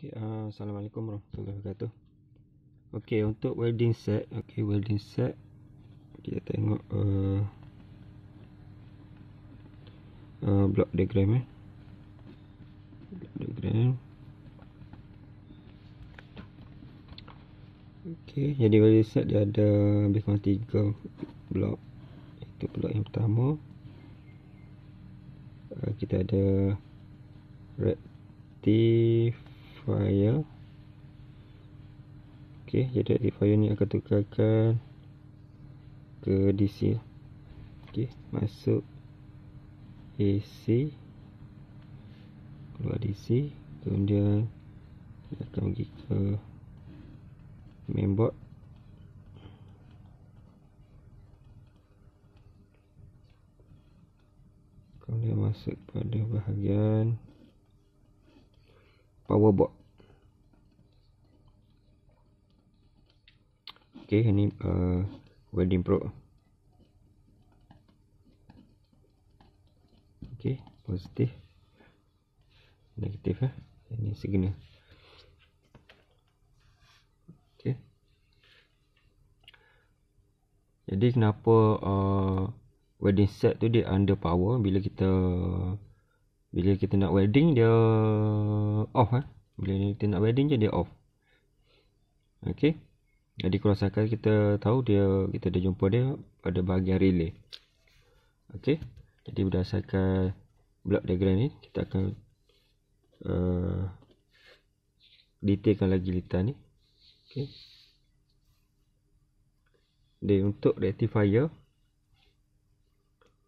Okay, uh, ah, Assalamualaikum warahmatullahi wabarakatuh. Okey, untuk welding set, okey welding set kita tengok uh, uh, block diagram eh. Block diagram. Okey, jadi welding set dia ada lebih kurang tiga block. Itu block yang pertama. Uh, kita ada reactive rectifier ok jadi rectifier ni akan tukarkan ke DC ok masuk AC keluar DC kemudian kita akan pergi ke mainboard kemudian masuk pada bahagian power board Okay, ini uh, welding probe. Okay, positif. Negatif eh. Ini signal. Okay. Jadi kenapa uh, welding set tu dia under power bila kita bila kita nak welding dia off eh. Bila kita nak welding je dia off. Okay. Jadi kalau seakan kita tahu dia kita dah jumpa dia pada bahagian relay. Okey. Jadi berdasarkan block diagram ni kita akan uh, detailkan lagi litar ni. Okey. Dan untuk rectifier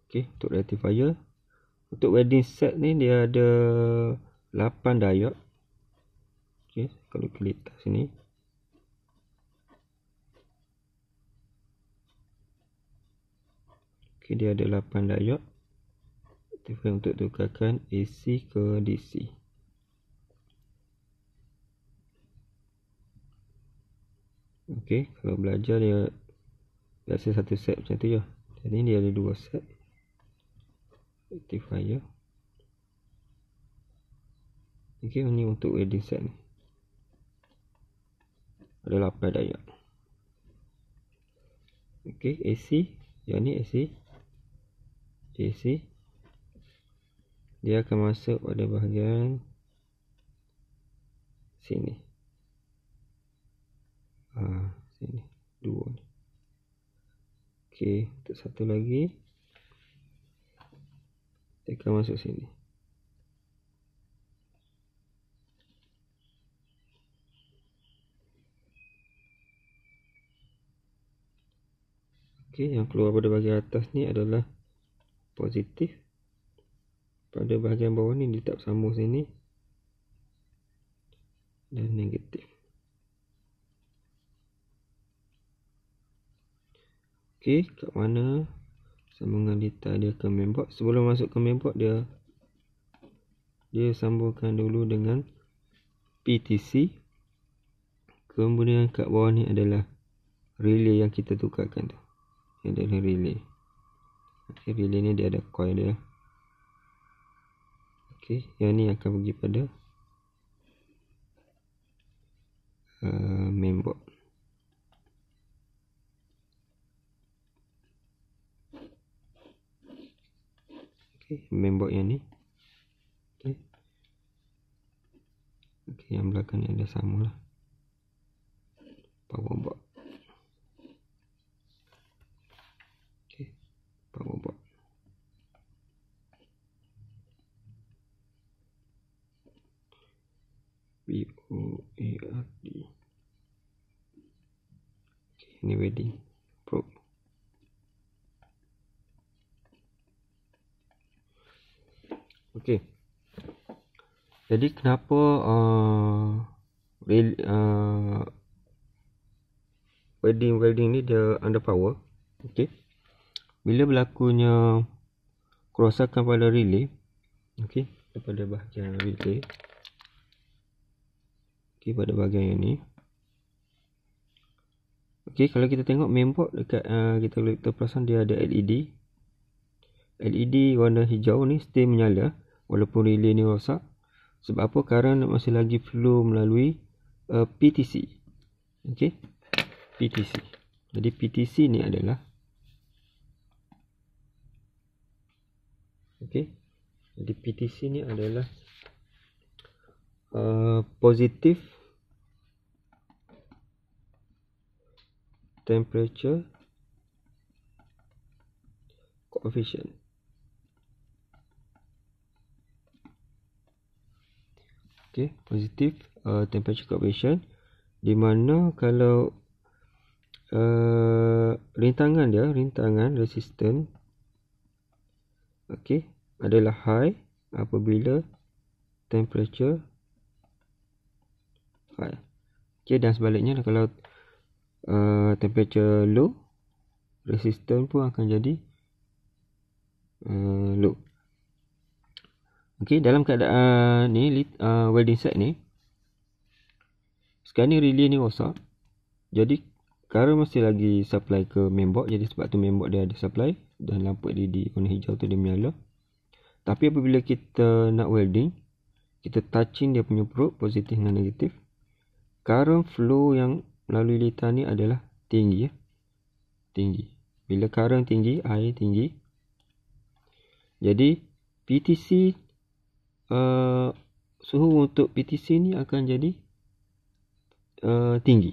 Okey, untuk rectifier untuk wedding set ni dia ada 8 diode. Okey, kalau klik sini Okey dia ada 8 diode kita boleh untuk tukarkan AC ke DC Okey kalau belajar dia biasa satu set macam tu je jadi dia ada dua set rectifier Okey ini untuk reading set ni ada 8 diode Okey AC yang ni AC AC dia akan masuk pada bahagian sini ha, sini dua ni ok untuk satu lagi dia akan masuk sini Okey, yang keluar pada bahagian atas ni adalah positif pada bahagian bawah ni dia tak sambung sini dan negatif ok kat mana sambungan data dia ke mainboard sebelum masuk ke mainboard dia dia sambungkan dulu dengan PTC kemudian kat bawah ni adalah relay yang kita tukarkan tu ini adalah relay Okey, relay ni dia ada coil dia. Okey, yang ni akan pergi pada uh, Okey, Okay, mainboard yang ni. Okey, Okay, yang belakang ni ada sama lah. PORD okay, ini wedding Pro. ok jadi kenapa uh, real, uh, wedding welding ni dia under power Okey. bila berlakunya kerosakan pada relay okey, kepada bahagian relay okay, pada bahagian yang ni Okey, kalau kita tengok mainboard dekat uh, kita laptop perasan dia ada LED LED warna hijau ni still menyala walaupun relay ni rosak sebab apa? kerana masih lagi flow melalui uh, PTC Okey, PTC jadi PTC ni adalah Okey, jadi PTC ni adalah Eh, positif temperature coefficient okey positif uh, temperature coefficient di mana kalau uh, rintangan dia rintangan resisten okey adalah high apabila temperature Okay, Okay, dan sebaliknya kalau uh, temperature low, resistance pun akan jadi uh, low. Okay, dalam keadaan ni, uh, welding set ni, sekarang ni relay ni rosak. Jadi, current masih lagi supply ke main Jadi, sebab tu main dia ada supply dan lampu e di warna hijau tu dia menyala. Tapi apabila kita nak welding, kita touching dia punya probe positif dan negatif current flow yang melalui litar ni adalah tinggi ya. Tinggi. Bila current tinggi, air tinggi. Jadi PTC uh, eh, suhu untuk PTC ni akan jadi uh, tinggi.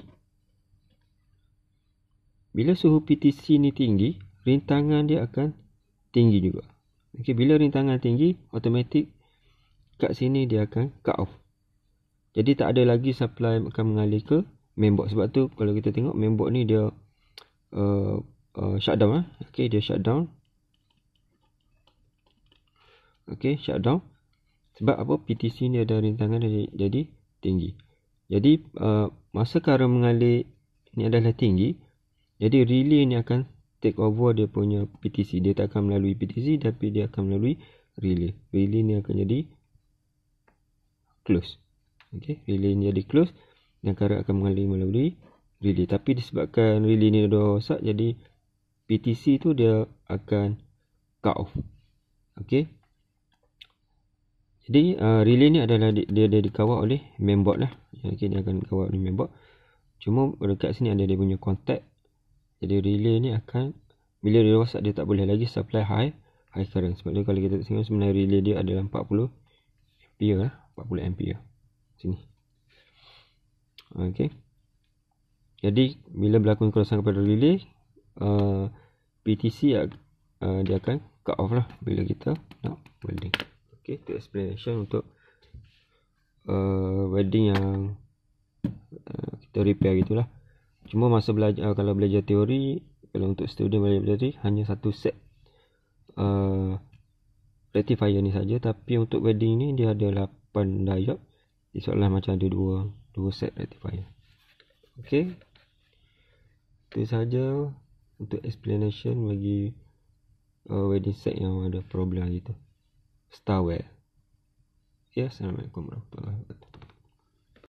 Bila suhu PTC ni tinggi, rintangan dia akan tinggi juga. Okey, bila rintangan tinggi, automatik kat sini dia akan cut off. Jadi tak ada lagi supply akan mengalir ke mainboard. Sebab tu kalau kita tengok mainboard ni dia uh, uh, shutdown. Eh? Okay, dia shutdown. Okay, shutdown. Sebab apa? PTC ni ada rintangan jadi, jadi tinggi. Jadi uh, masa current mengalir ni adalah tinggi. Jadi relay ni akan take over dia punya PTC. Dia tak akan melalui PTC tapi dia akan melalui relay. Relay ni akan jadi close. Okey, relay ni jadi close dan current akan mengalir melalui relay tapi disebabkan relay ni dah rosak jadi PTC tu dia akan cut off okay. jadi uh, relay ni adalah di, dia, dia dikawal oleh mainboard lah okay, dia akan dikawal oleh mainboard cuma dekat sini ada dia punya contact jadi relay ni akan bila dia rosak dia tak boleh lagi supply high high current sebab tu kalau kita tengok sebenarnya relay dia adalah 40 ampere 40 lah, ampere sini. Okey. Jadi bila berlaku kerosakan kepada relay, uh, PTC uh, uh, dia akan cut off lah bila kita nak welding. Okey, to explanation untuk uh, welding yang uh, kita repair gitulah. Cuma masa belajar uh, kalau belajar teori, kalau untuk student belajar teori hanya satu set uh, rectifier ni saja tapi untuk welding ni dia ada 8 diode di soalan macam ada dua dua set rectifier okey itu saja untuk explanation bagi uh, wedding set yang ada problem gitu starware ya yes, assalamualaikum warahmatullahi wabarakatuh